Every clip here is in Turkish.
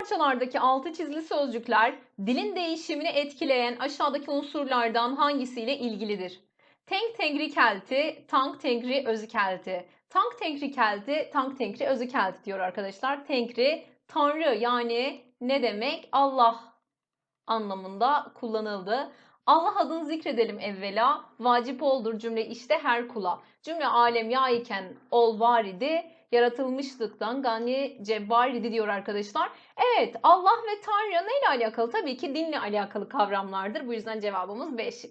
parçalardaki altı çizili sözcükler dilin değişimini etkileyen aşağıdaki unsurlardan hangisiyle ilgilidir? Tank tengri kelti, tank tengri özükelti. Tank tengri kelti, tank tengri özükelti diyor arkadaşlar. Tengri tanrı yani ne demek? Allah anlamında kullanıldı. Allah adını zikredelim evvela. Vacip oldur cümle işte her kula. Cümle alem ya iken ol var idi yaratılmışlıktan Gani Cebbari'di diyor arkadaşlar. Evet Allah ve Tanrı neyle alakalı? Tabii ki dinle alakalı kavramlardır. Bu yüzden cevabımız 5.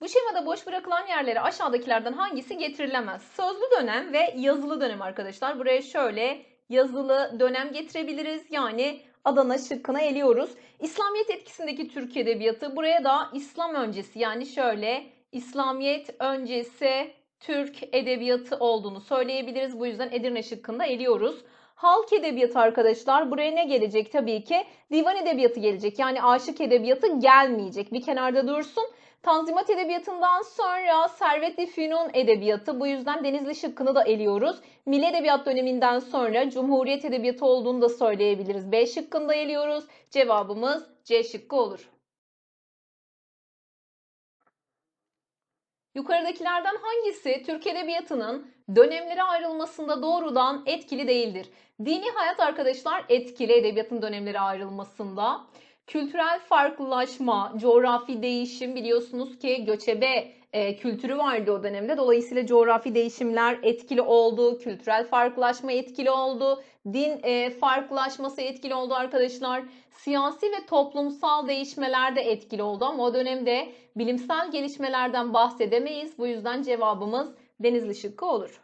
Bu şemada boş bırakılan yerlere aşağıdakilerden hangisi getirilemez? Sözlü dönem ve yazılı dönem arkadaşlar. Buraya şöyle yazılı dönem getirebiliriz. Yani Adana şıkkına eliyoruz. İslamiyet etkisindeki Türk Edebiyatı buraya da İslam öncesi yani şöyle İslamiyet öncesi Türk edebiyatı olduğunu söyleyebiliriz. Bu yüzden Edirne şıkkında eliyoruz. Halk edebiyatı arkadaşlar buraya ne gelecek tabii ki? Divan edebiyatı gelecek. Yani aşık edebiyatı gelmeyecek. Bir kenarda dursun. Tanzimat edebiyatından sonra Servet-i Fünun edebiyatı. Bu yüzden Denizli şıkkını da eliyoruz. Milli Edebiyat döneminden sonra Cumhuriyet edebiyatı olduğunu da söyleyebiliriz. B şıkkında eliyoruz. Cevabımız C şıkkı olur. Yukarıdakilerden hangisi Türk Edebiyatı'nın dönemlere ayrılmasında doğrudan etkili değildir? Dini hayat arkadaşlar etkili edebiyatın dönemlere ayrılmasında. Kültürel farklılaşma, coğrafi değişim biliyorsunuz ki göçebe e, kültürü vardı o dönemde. Dolayısıyla coğrafi değişimler etkili oldu, kültürel farklılaşma etkili oldu, din e, farklılaşması etkili oldu arkadaşlar. Siyasi ve toplumsal değişmeler de etkili oldu ama o dönemde bilimsel gelişmelerden bahsedemeyiz. Bu yüzden cevabımız Denizli şıkkı olur.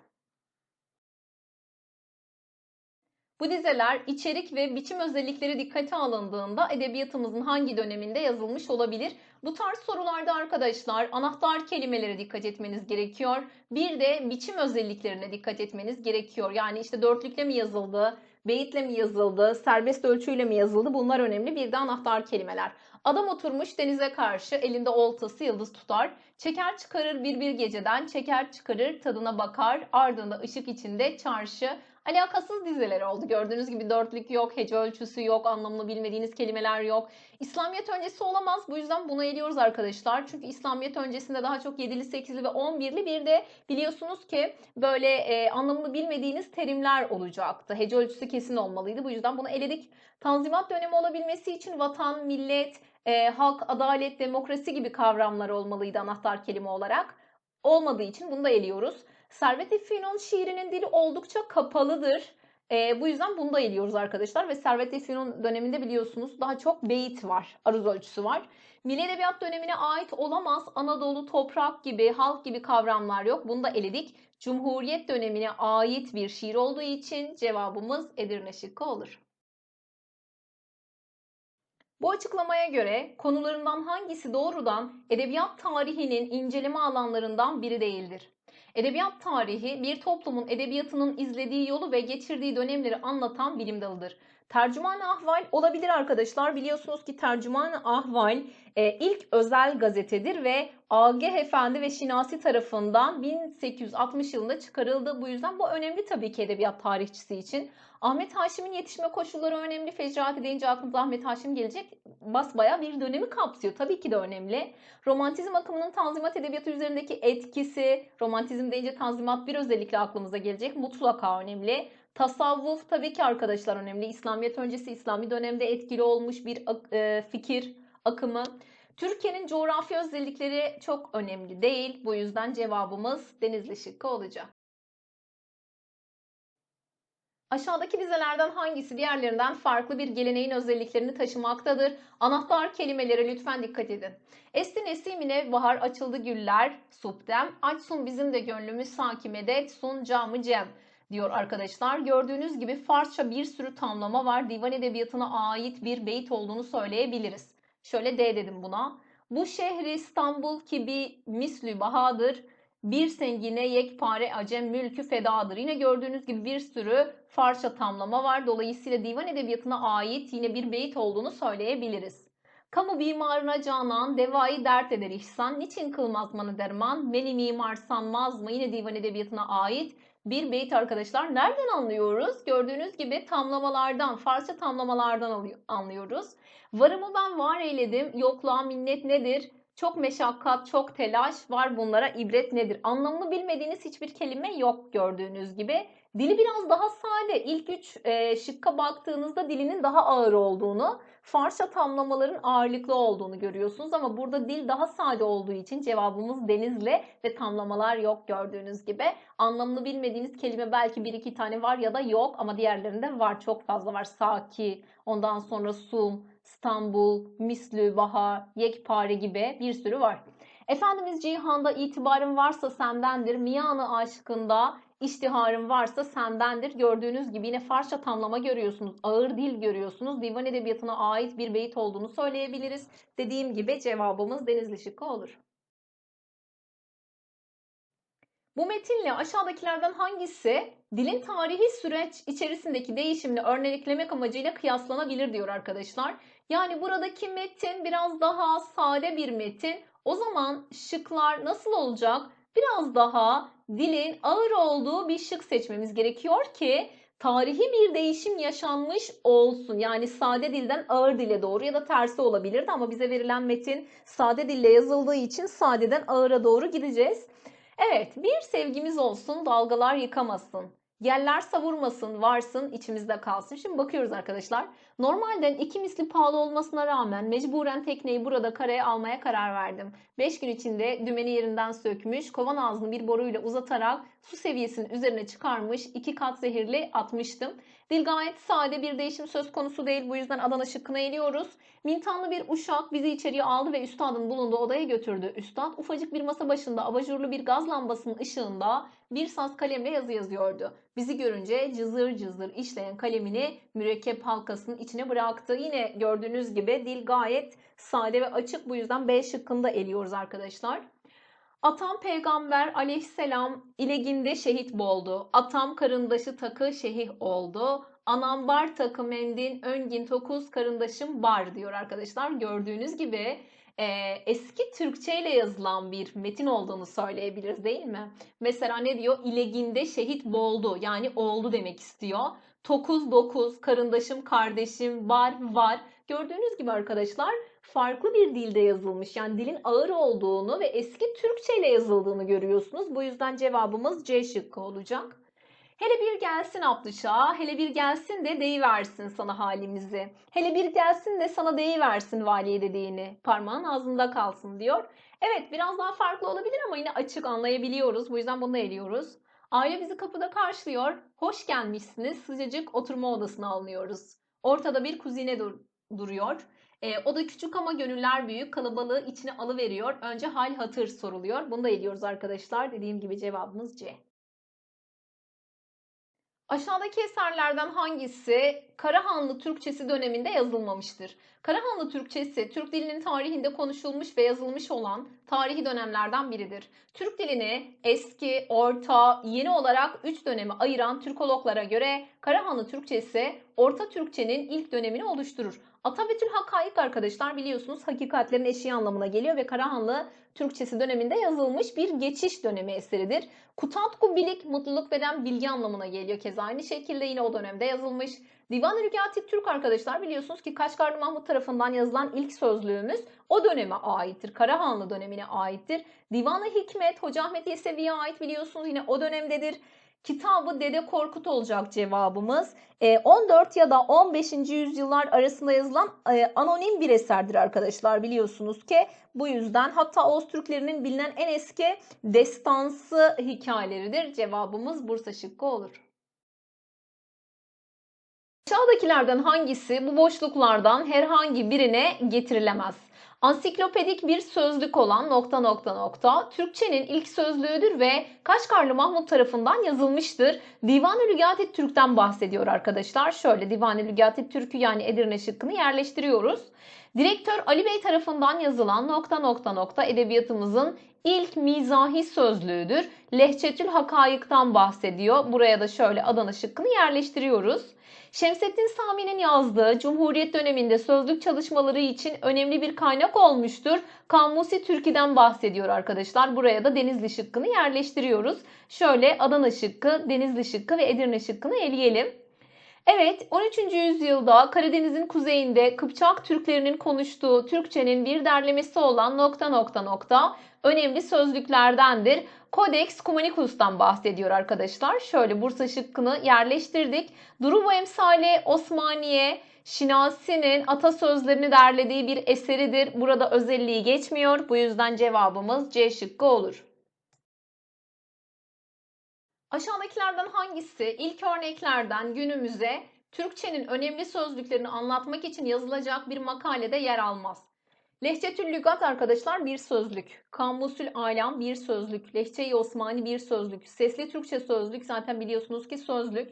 Bu dizeler içerik ve biçim özellikleri dikkate alındığında edebiyatımızın hangi döneminde yazılmış olabilir? Bu tarz sorularda arkadaşlar anahtar kelimelere dikkat etmeniz gerekiyor. Bir de biçim özelliklerine dikkat etmeniz gerekiyor. Yani işte dörtlükle mi yazıldı, beyitle mi yazıldı, serbest ölçüyle mi yazıldı bunlar önemli. Bir de anahtar kelimeler. Adam oturmuş denize karşı elinde oltası yıldız tutar. Çeker çıkarır bir bir geceden, çeker çıkarır tadına bakar. Ardında ışık içinde çarşı alakasız dizeler oldu. Gördüğünüz gibi dörtlük yok, hece ölçüsü yok, anlamını bilmediğiniz kelimeler yok. İslamiyet öncesi olamaz. Bu yüzden bunu eliyoruz arkadaşlar. Çünkü İslamiyet öncesinde daha çok 7'li, 8'li ve 11'li bir de biliyorsunuz ki böyle e, anlamını bilmediğiniz terimler olacaktı. Hece ölçüsü kesin olmalıydı. Bu yüzden bunu eledik. Tanzimat dönemi olabilmesi için vatan, millet, e, halk, adalet, demokrasi gibi kavramlar olmalıydı anahtar kelime olarak. Olmadığı için bunu da eliyoruz. Servet İfyun'un şiirinin dili oldukça kapalıdır. E, bu yüzden bunu da eliyoruz arkadaşlar ve Servet Esin'in döneminde biliyorsunuz daha çok beyit var, aruz ölçüsü var. Milli Edebiyat dönemine ait olamaz Anadolu, toprak gibi, halk gibi kavramlar yok. Bunu da eledik. Cumhuriyet dönemine ait bir şiir olduğu için cevabımız Edirne şıkkı olur. Bu açıklamaya göre konularından hangisi doğrudan edebiyat tarihinin inceleme alanlarından biri değildir? Edebiyat tarihi bir toplumun edebiyatının izlediği yolu ve geçirdiği dönemleri anlatan bilim dalıdır tercüman Ahval olabilir arkadaşlar. Biliyorsunuz ki tercüman Ahval e, ilk özel gazetedir ve AG Efendi ve Şinasi tarafından 1860 yılında çıkarıldı. Bu yüzden bu önemli tabii ki edebiyat tarihçisi için. Ahmet Haşim'in yetişme koşulları önemli. Fecrati deyince aklımıza Ahmet Haşim gelecek. Basbaya bir dönemi kapsıyor. Tabii ki de önemli. Romantizm akımının tanzimat edebiyatı üzerindeki etkisi, romantizm deyince tanzimat bir özellikle aklımıza gelecek. Mutlaka önemli. Tasavvuf tabii ki arkadaşlar önemli. İslamiyet öncesi İslami dönemde etkili olmuş bir e, fikir akımı. Türkiye'nin coğrafya özellikleri çok önemli değil. Bu yüzden cevabımız Denizli şıkkı olacak. Aşağıdaki dizelerden hangisi diğerlerinden farklı bir geleneğin özelliklerini taşımaktadır? Anahtar kelimelere lütfen dikkat edin. Esti nesimine bahar açıldı güller, subdem, açsun bizim de gönlümüz sakim edet, sun camı cem diyor arkadaşlar. Gördüğünüz gibi Farsça bir sürü tamlama var. Divan edebiyatına ait bir beyt olduğunu söyleyebiliriz. Şöyle D dedim buna. Bu şehri İstanbul gibi mislü bahadır. Bir sengine yekpare acem mülkü fedadır. Yine gördüğünüz gibi bir sürü Farsça tamlama var. Dolayısıyla divan edebiyatına ait yine bir beyit olduğunu söyleyebiliriz. Kamu mimarına canan, devayı dert eder ihsan, niçin kılmaz manı derman, beni mimar sanmaz mı? Yine divan edebiyatına ait bir beyt arkadaşlar. Nereden anlıyoruz? Gördüğünüz gibi tamlamalardan, Farsça tamlamalardan anlıyoruz. Varımı ben var eyledim, yokluğa minnet nedir? Çok meşakkat, çok telaş var bunlara İbret nedir? Anlamını bilmediğiniz hiçbir kelime yok gördüğünüz gibi. Dili biraz daha sade. İlk üç e, şıkka baktığınızda dilinin daha ağır olduğunu, Farsça tamlamaların ağırlıklı olduğunu görüyorsunuz ama burada dil daha sade olduğu için cevabımız denizle ve tamlamalar yok gördüğünüz gibi. Anlamını bilmediğiniz kelime belki bir iki tane var ya da yok ama diğerlerinde var çok fazla var. Saki, ondan sonra sum, İstanbul, Misli, Bahar, Yekpare gibi bir sürü var. Efendimiz Cihan'da itibarın varsa sendendir, Miyanı aşkında İştiharım varsa sendendir. Gördüğünüz gibi yine Farsça tamlama görüyorsunuz. Ağır dil görüyorsunuz. Divan edebiyatına ait bir beyit olduğunu söyleyebiliriz. Dediğim gibi cevabımız Denizli şıkkı olur. Bu metinle aşağıdakilerden hangisi dilin tarihi süreç içerisindeki değişimini örneklemek amacıyla kıyaslanabilir diyor arkadaşlar. Yani buradaki metin biraz daha sade bir metin. O zaman şıklar nasıl olacak? Biraz daha dilin ağır olduğu bir şık seçmemiz gerekiyor ki tarihi bir değişim yaşanmış olsun. Yani sade dilden ağır dile doğru ya da tersi olabilirdi ama bize verilen metin sade dille yazıldığı için sadeden ağıra doğru gideceğiz. Evet, bir sevgimiz olsun, dalgalar yıkamasın. Yerler savurmasın, varsın, içimizde kalsın. Şimdi bakıyoruz arkadaşlar. Normalden iki misli pahalı olmasına rağmen mecburen tekneyi burada karaya almaya karar verdim. 5 gün içinde dümeni yerinden sökmüş, kovan ağzını bir boruyla uzatarak su seviyesinin üzerine çıkarmış, iki kat zehirli atmıştım. Dil gayet sade bir değişim söz konusu değil. Bu yüzden Adana şıkkına eliyoruz. Mintanlı bir uşak bizi içeriye aldı ve üstadın bulunduğu odaya götürdü. Üstad ufacık bir masa başında abajurlu bir gaz lambasının ışığında bir saz kalemle yazı yazıyordu. Bizi görünce cızır cızır işleyen kalemini mürekkep halkasının içine bıraktı. Yine gördüğünüz gibi dil gayet sade ve açık. Bu yüzden B şıkkını eliyoruz arkadaşlar. Atam peygamber aleyhisselam ileginde şehit boldu. Atam karındaşı takı şehih oldu. Anam bar takı mendin öngin tokuz karındaşım bar diyor arkadaşlar. Gördüğünüz gibi e, eski Türkçe ile yazılan bir metin olduğunu söyleyebiliriz değil mi? Mesela ne diyor? İleginde şehit boğuldu yani oldu demek istiyor. Tokuz dokuz, karındaşım, kardeşim, var var. Gördüğünüz gibi arkadaşlar farklı bir dilde yazılmış. Yani dilin ağır olduğunu ve eski Türkçe ile yazıldığını görüyorsunuz. Bu yüzden cevabımız C şıkkı olacak. Hele bir gelsin Abdüşa, hele bir gelsin de deyiversin sana halimizi. Hele bir gelsin de sana deyiversin valiye dediğini. Parmağın ağzında kalsın diyor. Evet biraz daha farklı olabilir ama yine açık anlayabiliyoruz. Bu yüzden bunu da ediyoruz. Aile bizi kapıda karşılıyor. Hoş gelmişsiniz. Sıcacık oturma odasına alınıyoruz. Ortada bir kuzine dur duruyor. E, o da küçük ama gönüller büyük. Kalabalığı içine alıveriyor. Önce hal hatır soruluyor. Bunu da ediyoruz arkadaşlar. Dediğim gibi cevabımız C. Aşağıdaki eserlerden hangisi Karahanlı Türkçesi döneminde yazılmamıştır? Karahanlı Türkçesi Türk dilinin tarihinde konuşulmuş ve yazılmış olan tarihi dönemlerden biridir. Türk dilini eski, orta, yeni olarak 3 dönemi ayıran Türkologlara göre Karahanlı Türkçesi Orta Türkçenin ilk dönemini oluşturur. Atabetül Hakaik arkadaşlar biliyorsunuz hakikatlerin eşiği anlamına geliyor ve Karahanlı Türkçesi döneminde yazılmış bir geçiş dönemi eseridir. Kutatku bilik mutluluk veren bilgi anlamına geliyor. kez aynı şekilde yine o dönemde yazılmış. Divan Rükati Türk arkadaşlar biliyorsunuz ki Kaşgarlı Mahmut tarafından yazılan ilk sözlüğümüz o döneme aittir. Karahanlı dönemine aittir. Divanı Hikmet Hoca Ahmet Yesevi'ye ait biliyorsunuz yine o dönemdedir kitabı Dede Korkut olacak cevabımız. 14 e, ya da 15. yüzyıllar arasında yazılan e, anonim bir eserdir arkadaşlar biliyorsunuz ki. Bu yüzden hatta Oğuz Türklerinin bilinen en eski destansı hikayeleridir. Cevabımız Bursa şıkkı olur. Aşağıdakilerden hangisi bu boşluklardan herhangi birine getirilemez? Ansiklopedik bir sözlük olan nokta nokta nokta Türkçenin ilk sözlüğüdür ve Kaşgarlı Mahmut tarafından yazılmıştır. Divan-ı Lügatit Türk'ten bahsediyor arkadaşlar. Şöyle Divan-ı Lügatit Türk'ü yani Edirne şıkkını yerleştiriyoruz. Direktör Ali Bey tarafından yazılan nokta nokta nokta edebiyatımızın ilk mizahi sözlüğüdür. Lehçetül Hakayık'tan bahsediyor. Buraya da şöyle Adana şıkkını yerleştiriyoruz. Şemsettin Sami'nin yazdığı Cumhuriyet döneminde sözlük çalışmaları için önemli bir kaynak olmuştur. Kamusi Türki'den bahsediyor arkadaşlar. Buraya da Denizli şıkkını yerleştiriyoruz. Şöyle Adana şıkkı, Denizli şıkkı ve Edirne şıkkını eleyelim. Evet, 13. yüzyılda Karadeniz'in kuzeyinde Kıpçak Türklerinin konuştuğu Türkçenin bir derlemesi olan nokta nokta nokta önemli sözlüklerdendir. Codex Cumanicus'tan bahsediyor arkadaşlar. Şöyle Bursa şıkkını yerleştirdik. Duruva emsali Osmaniye Şinasi'nin atasözlerini derlediği bir eseridir. Burada özelliği geçmiyor. Bu yüzden cevabımız C şıkkı olur. Aşağıdakilerden hangisi ilk örneklerden günümüze Türkçenin önemli sözlüklerini anlatmak için yazılacak bir makalede yer almaz? Lehçetül Lügat arkadaşlar bir sözlük. Kamusül Alam bir sözlük. Lehçe-i Osmani bir sözlük. Sesli Türkçe sözlük zaten biliyorsunuz ki sözlük.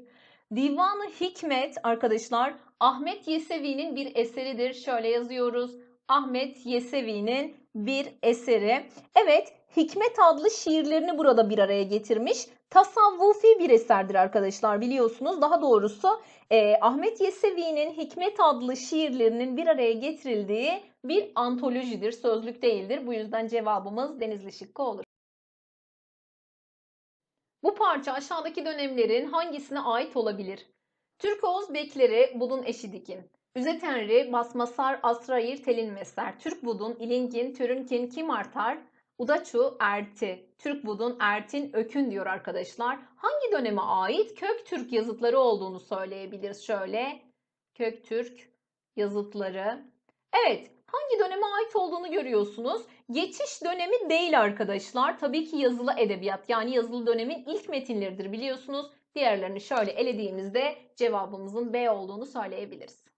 Divanı Hikmet arkadaşlar Ahmet Yesevi'nin bir eseridir. Şöyle yazıyoruz. Ahmet Yesevi'nin bir eseri. Evet Hikmet adlı şiirlerini burada bir araya getirmiş. Tasavvufi bir eserdir arkadaşlar biliyorsunuz. Daha doğrusu e, Ahmet Yesevi'nin Hikmet adlı şiirlerinin bir araya getirildiği bir antolojidir. Sözlük değildir. Bu yüzden cevabımız Denizli Şıkkı olur. Bu parça aşağıdaki dönemlerin hangisine ait olabilir? Türk-Oğuz Bekleri Budun Eşidikin. Üzetenri, Basmasar, Asrayir, Telinmeser, Türk Budun, İlingin, Türünkin, Kim Artar, Udaçu Erti, Türk Budun Ertin Ökün diyor arkadaşlar. Hangi döneme ait Kök Türk yazıtları olduğunu söyleyebiliriz şöyle. Kök Türk yazıtları. Evet, hangi döneme ait olduğunu görüyorsunuz. Geçiş dönemi değil arkadaşlar. Tabii ki yazılı edebiyat yani yazılı dönemin ilk metinleridir biliyorsunuz. Diğerlerini şöyle elediğimizde cevabımızın B olduğunu söyleyebiliriz.